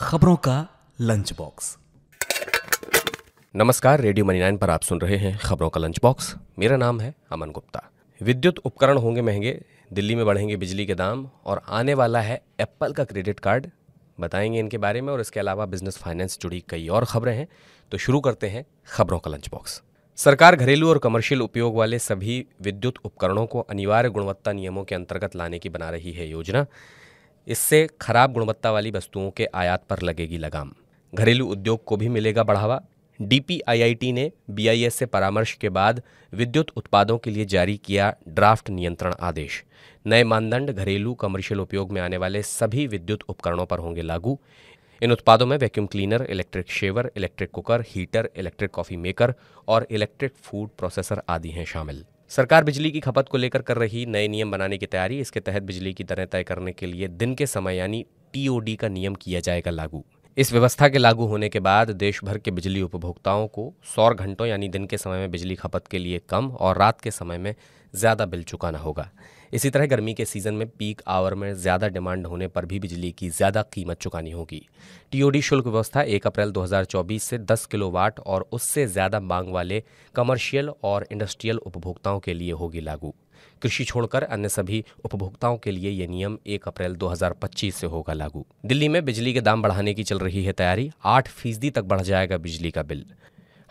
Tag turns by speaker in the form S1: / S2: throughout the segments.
S1: खबरों का lunch box नमस्कार रेडियो मनी नाइन पर आप सुन रहे हैं खबरों का लंच बॉक्स मेरा नाम है अमन गुप्ता विद्युत उपकरण होंगे महंगे दिल्ली में बढ़ेंगे बिजली के दाम और आने वाला है एप्पल का क्रेडिट कार्ड बताएंगे इनके बारे में और इसके अलावा बिजनेस फाइनेंस जुड़ी कई और खबरें हैं तो शुरू करते हैं खबरों का लंच बॉक्स सरकार घरेलू और कमर्शियल उपयोग वाले सभी विद्युत उपकरणों को अनिवार्य गुणवत्ता नियमों के अंतर्गत लाने की बना रही है योजना इससे खराब गुणवत्ता वाली वस्तुओं के आयात पर लगेगी लगाम घरेलू उद्योग को भी मिलेगा बढ़ावा डीपीआईआईटी ने बीआईएस से परामर्श के बाद विद्युत उत्पादों के लिए जारी किया ड्राफ्ट नियंत्रण आदेश नए मानदंड घरेलू कमर्शियल उपयोग में आने वाले सभी विद्युत उपकरणों पर होंगे लागू इन उत्पादों में vacuum cleaner electric shaver electric cooker heater electric coffee maker और इलेक्ट्रिक फूड प्रोसेसर आदि हैं शामिल सरकार बिजली की खपत को लेकर कर रही नए नियम बनाने की तैयारी इसके तहत बिजली की दरें तय करने के लिए दिन के समय यानी टीओडी का नियम किया जाएगा लागू इस व्यवस्था के लागू होने के बाद देश भर के बिजली उपभोक्ताओं को सौर घंटों यानी दिन के समय में बिजली खपत के लिए कम और रात के समय में ज़्यादा बिल चुकाना होगा इसी तरह गर्मी के सीज़न में पीक आवर में ज़्यादा डिमांड होने पर भी बिजली की ज़्यादा कीमत चुकानी होगी टीओडी शुल्क व्यवस्था 1 अप्रैल 2024 से 10 किलोवाट और उससे ज़्यादा मांग वाले कमर्शियल और इंडस्ट्रियल उपभोक्ताओं के लिए होगी लागू कृषि छोड़कर अन्य सभी उपभोक्ताओं के लिए ये नियम 1 अप्रैल 2025 से होगा लागू दिल्ली में बिजली के दाम बढ़ाने की चल रही है तैयारी आठ फीसदी तक बढ़ जाएगा बिजली का बिल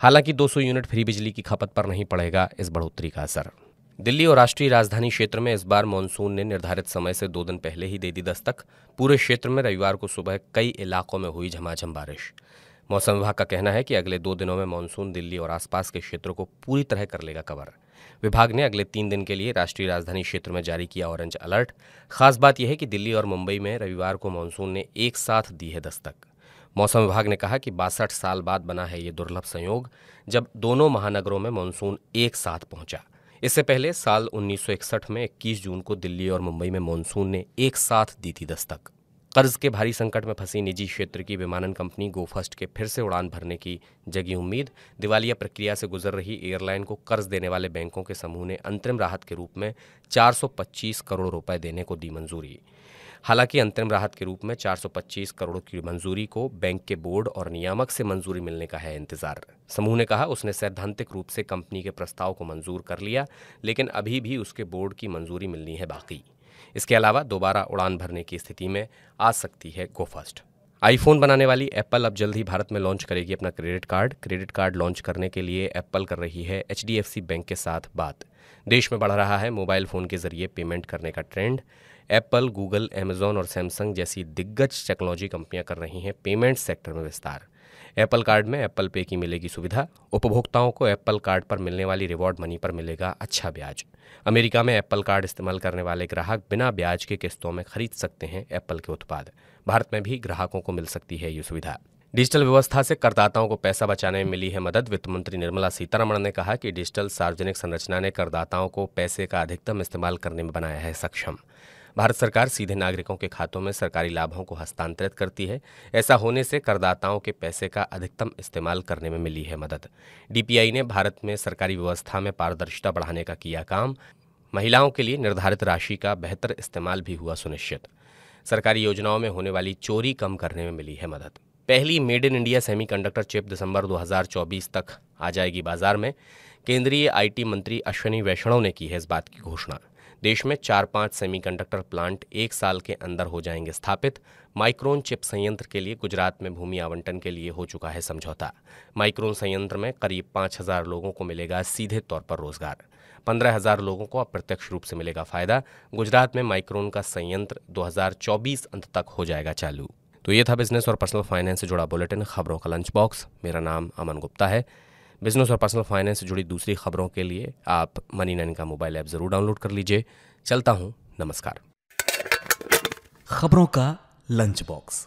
S1: हालांकि 200 यूनिट फ्री बिजली की खपत पर नहीं पड़ेगा इस बढ़ोतरी का असर दिल्ली और राष्ट्रीय राजधानी क्षेत्र में इस बार मानसून ने निर्धारित समय से दो दिन पहले ही दे दी दस्तक पूरे क्षेत्र में रविवार को सुबह कई इलाकों में हुई झमाझम बारिश मौसम विभाग का कहना है कि अगले दो दिनों में मानसून दिल्ली और आसपास के क्षेत्रों को पूरी तरह कर लेगा कवर विभाग ने अगले तीन दिन के लिए राष्ट्रीय राजधानी क्षेत्र में जारी किया ऑरेंज अलर्ट खास बात यह है कि दिल्ली और मुंबई में रविवार को मानसून ने एक साथ दी है दस्तक मौसम विभाग ने कहा कि बासठ साल बाद बना है ये दुर्लभ संयोग जब दोनों महानगरों में मानसून एक साथ पहुंचा इससे पहले साल 1961 में 21 जून को दिल्ली और मुंबई में मानसून ने एक साथ दी थी दस्तक कर्ज के भारी संकट में फंसी निजी क्षेत्र की विमानन कंपनी गोफर्स्ट के फिर से उड़ान भरने की जगी उम्मीद दिवालिया प्रक्रिया से गुजर रही एयरलाइन को कर्ज देने वाले बैंकों के समूह ने अंतरिम राहत के रूप में 425 करोड़ रुपए देने को दी मंजूरी हालांकि अंतरिम राहत के रूप में 425 करोड़ की मंजूरी को बैंक के बोर्ड और नियामक से मंजूरी मिलने का है इंतजार समूह ने कहा उसने सैद्धांतिक रूप से कंपनी के प्रस्ताव को मंजूर कर लिया लेकिन अभी भी उसके बोर्ड की मंजूरी मिलनी है बाकी इसके अलावा दोबारा उड़ान भरने की स्थिति में आ सकती है गो फर्स्ट आईफोन बनाने वाली एप्पल अब जल्द ही भारत में लॉन्च करेगी अपना credit card credit card launch करने के लिए एप्पल कर रही है एच बैंक के साथ बात देश में बढ़ रहा है मोबाइल फ़ोन के जरिए पेमेंट करने का ट्रेंड एप्पल गूगल एमेजोन और सैमसंग जैसी दिग्गज टेक्नोलॉजी कंपनियां कर रही हैं पेमेंट सेक्टर में विस्तार एप्पल कार्ड में एप्पल पे की मिलेगी सुविधा उपभोक्ताओं को एप्पल कार्ड पर मिलने वाली रिवॉर्ड मनी पर मिलेगा अच्छा ब्याज अमेरिका में एप्पल कार्ड इस्तेमाल करने वाले ग्राहक बिना ब्याज के किस्तों में खरीद सकते हैं एप्पल के उत्पाद भारत में भी ग्राहकों को मिल सकती है ये सुविधा डिजिटल व्यवस्था से करदाताओं को पैसा बचाने में मिली है मदद वित्त मंत्री निर्मला सीतारमण ने कहा कि डिजिटल सार्वजनिक संरचना ने करदाताओं को पैसे का अधिकतम इस्तेमाल करने में बनाया है सक्षम भारत सरकार सीधे नागरिकों के खातों में सरकारी लाभों को हस्तांतरित करती है ऐसा होने से करदाताओं के पैसे का अधिकतम इस्तेमाल करने में मिली है मदद डीपीआई ने भारत में सरकारी व्यवस्था में पारदर्शिता बढ़ाने का किया काम महिलाओं के लिए निर्धारित राशि का बेहतर इस्तेमाल भी हुआ सुनिश्चित सरकारी योजनाओं में होने वाली चोरी कम करने में मिली है मदद पहली made in India semiconductor chip दिसंबर 2024 तक आ जाएगी बाजार में केंद्रीय आईटी मंत्री अश्विनी वैष्णव ने की है इस बात की घोषणा देश में चार पांच सेमीकंडक्टर प्लांट एक साल के अंदर हो जाएंगे स्थापित माइक्रोन चिप संयंत्र के लिए गुजरात में भूमि आवंटन के लिए हो चुका है समझौता माइक्रोन संयंत्र में करीब पाँच हजार लोगों को मिलेगा सीधे तौर पर रोजगार पंद्रह हजार लोगों को अप्रत्यक्ष रूप से मिलेगा फायदा गुजरात में माइक्रोन का संयंत्र 2024 अंत तक हो जाएगा चालू तो ये था बिजनेस और पर्सनल फाइनेंस से जुड़ा बुलेटिन खबरों का लंच बॉक्स मेरा नाम अमन गुप्ता है बिजनेस और पर्सनल फाइनेंस से जुड़ी दूसरी खबरों के लिए आप मनी नैन का मोबाइल ऐप ज़रूर डाउनलोड कर लीजिए चलता हूँ नमस्कार खबरों का लंच बॉक्स